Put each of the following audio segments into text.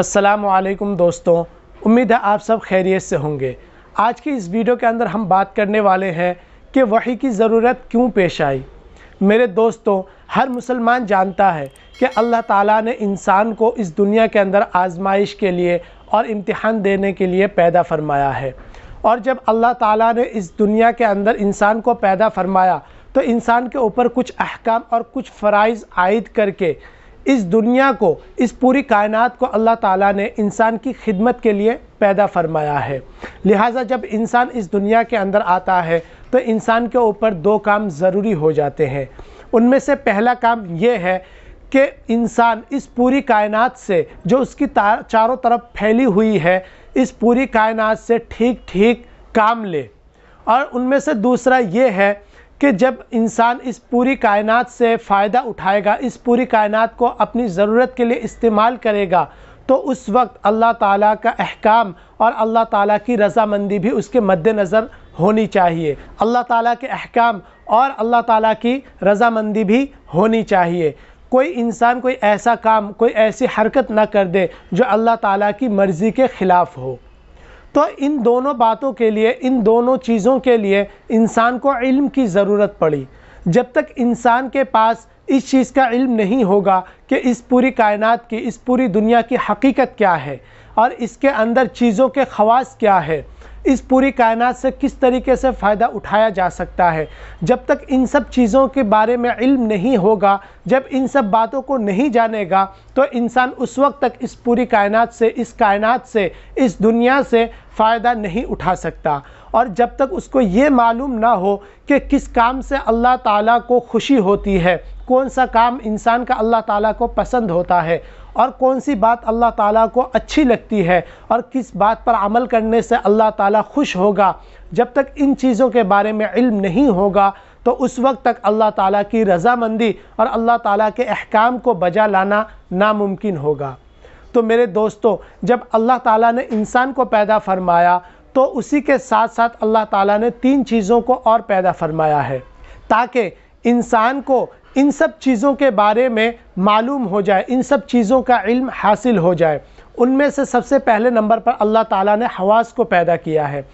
असलकुम दोस्तों उम्मीद है आप सब खैरियत से होंगे आज की इस वीडियो के अंदर हम बात करने वाले हैं कि वही की ज़रूरत क्यों पेश आई मेरे दोस्तों हर मुसलमान जानता है कि अल्लाह ताला ने इंसान को इस दुनिया के अंदर आजमाइश के लिए और इम्तिहान देने के लिए पैदा फरमाया है और जब अल्लाह ताला ने इस दुनिया के अंदर इंसान को पैदा फरमाया तो इंसान के ऊपर कुछ अहकाम और कुछ फ़राइज़ आयद करके इस दुनिया को इस पूरी कायनात को अल्लाह ताला ने इंसान की खिदमत के लिए पैदा फरमाया है लिहाजा जब इंसान इस दुनिया के अंदर आता है तो इंसान के ऊपर दो काम ज़रूरी हो जाते हैं उनमें से पहला काम ये है कि इंसान इस पूरी कायनात से जो उसकी चारों तरफ फैली हुई है इस पूरी कायनात से ठीक ठीक काम ले और उनमें से दूसरा ये है कि जब इंसान इस पूरी कायनात से फ़ायदा उठाएगा इस पूरी कायनात को अपनी ज़रूरत के लिए इस्तेमाल करेगा तो उस वक्त अल्लाह ताला का अहकाम और अल्लाह ताला की रजामंदी भी उसके मद्देनज़र होनी चाहिए अल्लाह ताला के अहकाम और अल्लाह ताला की रजामंदी भी होनी चाहिए कोई इंसान कोई ऐसा काम कोई ऐसी हरकत ना कर दे जो अल्लाह ताला की मर्ज़ी के ख़िलाफ़ हो तो इन दोनों बातों के लिए इन दोनों चीज़ों के लिए इंसान को इल्म की ज़रूरत पड़ी जब तक इंसान के पास इस चीज़ का इल्म नहीं होगा कि इस पूरी कायनात की इस पूरी दुनिया की हकीकत क्या है और इसके अंदर चीज़ों के खवास क्या है इस पूरी कायनात से किस तरीके से फ़ायदा उठाया जा सकता है जब तक इन सब चीज़ों के बारे में इल्म नहीं होगा जब इन सब बातों को नहीं जानेगा तो इंसान उस वक्त तक इस पूरी कायनात से इस कायनात से इस दुनिया से फ़ायदा नहीं उठा सकता और जब तक उसको ये मालूम ना हो कि किस काम से अल्लाह ताला को खुशी होती है कौन सा काम इंसान का अल्लाह ताला को पसंद होता है और कौन सी बात अल्लाह ताला को अच्छी लगती है और किस बात पर अमल करने से अल्लाह ताला खुश होगा जब तक इन चीज़ों के बारे में इल्म नहीं होगा तो उस वक्त तक अल्लाह ताला की रज़ामंदी और अल्लाह ताला के अहकाम को बजा लाना नामुमकिन होगा तो मेरे दोस्तों जब अल्लाह ताला ने इंसान को पैदा फरमाया तो उसी के साथ साथ अल्लाह ताला ने तीन चीज़ों को और पैदा फरमाया है ताकि इंसान को इन सब चीज़ों के बारे में मालूम हो जाए इन सब चीज़ों का इल्म हासिल हो जाए उनमें से सबसे पहले नंबर पर अल्लाह ताला ने हवास को पैदा किया है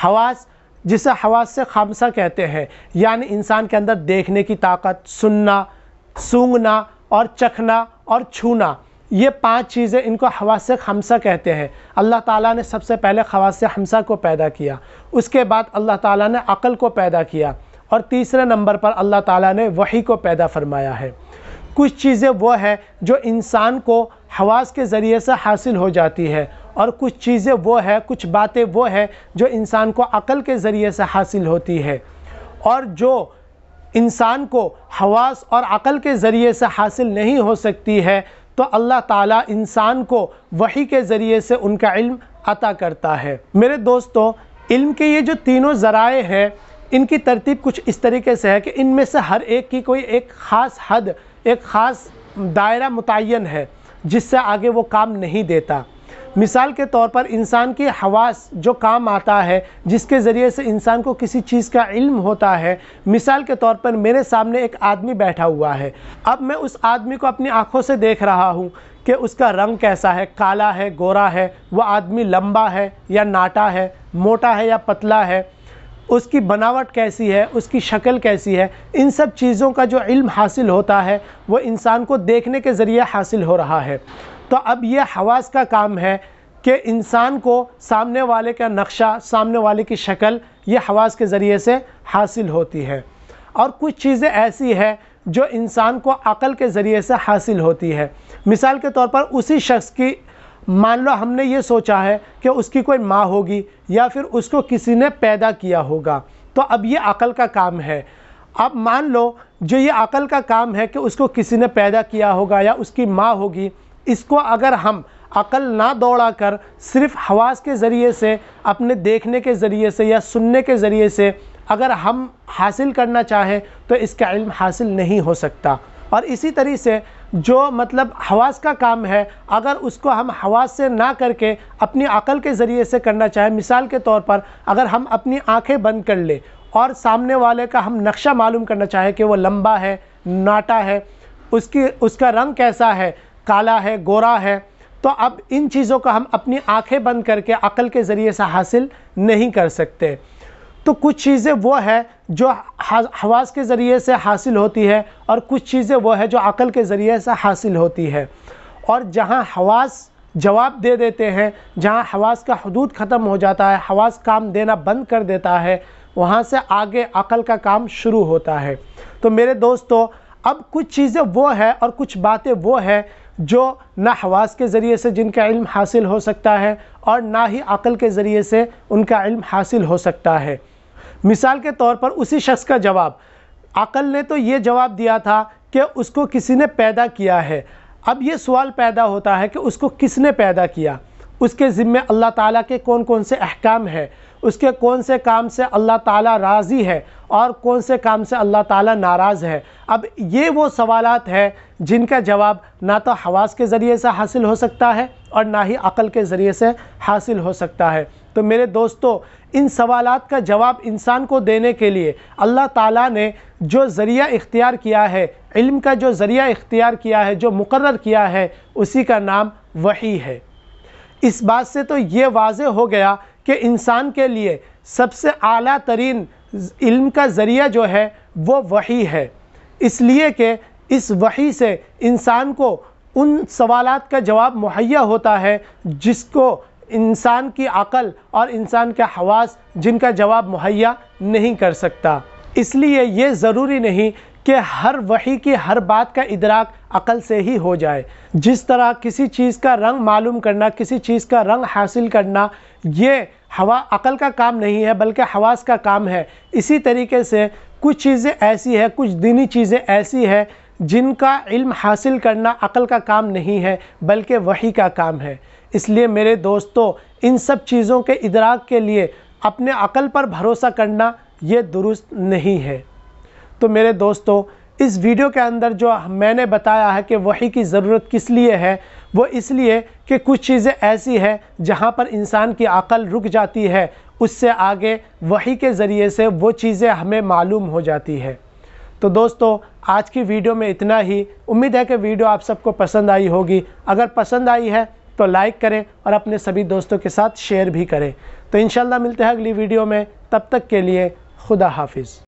हवास जिसे हवास से खामसा कहते हैं यानी इंसान के अंदर देखने की ताकत सुनना सूंघना और चखना और छूना ये पांच चीज़ें इनको हवास से खामसा कहते हैं अल्लाह ताला ने सबसे पहले हवास से हमसा को पैदा किया उसके बाद अल्लाह ताला ने अक़ल को पैदा किया और तीसरे नंबर पर अल्लाह ताला ने वही को पैदा फरमाया है कुछ चीज़ें वो हैं जो इंसान को हवास के ज़रिए से हासिल हो जाती है और कुछ चीज़ें वो है कुछ बातें वो है जो इंसान को अक़ल के ज़रिए से हासिल होती है और जो इंसान को हवास और अक़ल के ज़रिए से हासिल नहीं हो सकती है तो अल्लाह ताला इंसान को वही के ज़रिए से उनका इल्म अता करता है मेरे दोस्तों इल्म के ये जो तीनों ज़राए हैं इनकी तरतीब कुछ इस तरीके से है कि इनमें से हर एक की कोई एक ख़ास हद एक ख़ास दायरा मुतन है जिससे आगे वो काम नहीं देता मिसाल के तौर पर इंसान की हवास जो काम आता है जिसके ज़रिए से इंसान को किसी चीज़ का इल्म होता है मिसाल के तौर पर मेरे सामने एक आदमी बैठा हुआ है अब मैं उस आदमी को अपनी आँखों से देख रहा हूँ कि उसका रंग कैसा है काला है गोरा है वह आदमी लंबा है या नाटा है मोटा है या पतला है उसकी बनावट कैसी है उसकी शक्ल कैसी है इन सब चीज़ों का जो इल्म हासिल होता है वो इंसान को देखने के ज़रिए हासिल हो रहा है तो अब यह हवास का काम है कि इंसान को सामने वाले का नक्शा सामने वाले की शक्ल ये हवास के ज़रिए से हासिल होती है और कुछ चीज़ें ऐसी हैं जो इंसान को अक़ल के ज़रिए से हासिल होती है मिसाल के तौर पर उसी शख्स की मान लो हमने ये सोचा है कि उसकी कोई माँ होगी या फिर उसको किसी ने पैदा किया होगा तो अब ये अकल का काम है अब मान लो जो ये अकल का काम है कि उसको किसी ने पैदा किया होगा या उसकी माँ होगी इसको अगर हम अकल ना दौड़ा कर सिर्फ हवास के ज़रिए से अपने देखने के ज़रिए से या सुनने के ज़रिए से अगर हम हासिल करना चाहें तो इसका इल्म हासिल नहीं हो सकता और इसी तरीके से जो मतलब हवास का काम है अगर उसको हम हवास से ना करके अपनी अकल के ज़रिए से करना चाहें मिसाल के तौर पर अगर हम अपनी आंखें बंद कर ले और सामने वाले का हम नक्शा मालूम करना चाहें कि वो लंबा है नाटा है उसकी उसका रंग कैसा है काला है गोरा है तो अब इन चीज़ों का हम अपनी आंखें बंद करके अकल के ज़रिए से हासिल नहीं कर सकते तो कुछ चीज़ें वो है जो हवास के ज़रिए से हासिल होती है और कुछ चीज़ें वो है जो अकल के ज़रिए से हासिल होती है और जहाँ हवास जवाब दे देते हैं जहाँ हवास का हदूद ख़त्म हो जाता है हवास काम देना बंद कर देता है वहाँ से आगे अकल का काम शुरू होता है तो मेरे दोस्तों अब कुछ चीज़ें वो है और कुछ बातें वो है जो ना हवास के ज़रिए से जिनका इल्म हासिल हो सकता है और ना ही अक़ल के ज़रिए से उनका इल्म हासिल हो सकता है मिसाल के तौर पर उसी शख्स का जवाब अक़ल ने तो ये जवाब दिया था कि उसको किसी ने पैदा किया है अब ये सवाल पैदा होता है कि उसको किसने पैदा किया उसके ज़िम्मे अल्लाह ताला के कौन कौन से अहकाम हैं उसके कौन से काम से अल्लाह ताला राज़ी है और कौन से काम से अल्लाह ताला नाराज़ है अब ये वो सवालात हैं जिनका जवाब ना तो हवास के ज़रिए से हासिल हो सकता है और ना ही अक़ल के ज़रिए से हासिल हो सकता है तो मेरे दोस्तों इन सवालात का जवाब इंसान को देने के लिए अल्लाह ताला ने जो ज़रिया इख्तियार किया है इल्म का जो ज़रिया इख्तियार किया है जो मुकर किया है उसी का नाम वही है इस बात से तो ये वाज हो गया कि इंसान के लिए सबसे अली तरीन इल्म का ज़रिया जो है वो वही है इसलिए कि इस वही से इंसान को उन सवाल का जवाब मुहैया होता है जिसको इंसान की अक़ल और इंसान के हवास जिनका जवाब मुहैया नहीं कर सकता इसलिए ये ज़रूरी नहीं कि हर वही की हर बात का इदराक अकल से ही हो जाए जिस तरह किसी चीज़ का रंग मालूम करना किसी चीज़ का रंग हासिल करना ये हवा अकल का काम नहीं है बल्कि हवास का काम है इसी तरीके से कुछ चीज़ें ऐसी है कुछ दीनी चीज़ें ऐसी है जिनका इल्म हासिल करना अकल का काम नहीं है बल्कि वही का काम है इसलिए मेरे दोस्तों इन सब चीज़ों के इदराक के लिए अपने अकल पर भरोसा करना ये दुरुस्त नहीं है तो मेरे दोस्तों इस वीडियो के अंदर जो मैंने बताया है कि वही की ज़रूरत किस लिए है वो इसलिए कि कुछ चीज़ें ऐसी हैं जहाँ पर इंसान की अकल रुक जाती है उससे आगे वही के ज़रिए से वो चीज़ें हमें मालूम हो जाती है तो दोस्तों आज की वीडियो में इतना ही उम्मीद है कि वीडियो आप सबको पसंद आई होगी अगर पसंद आई है तो लाइक करें और अपने सभी दोस्तों के साथ शेयर भी करें तो इन मिलते हैं अगली वीडियो में तब तक के लिए खुदा हाफिज़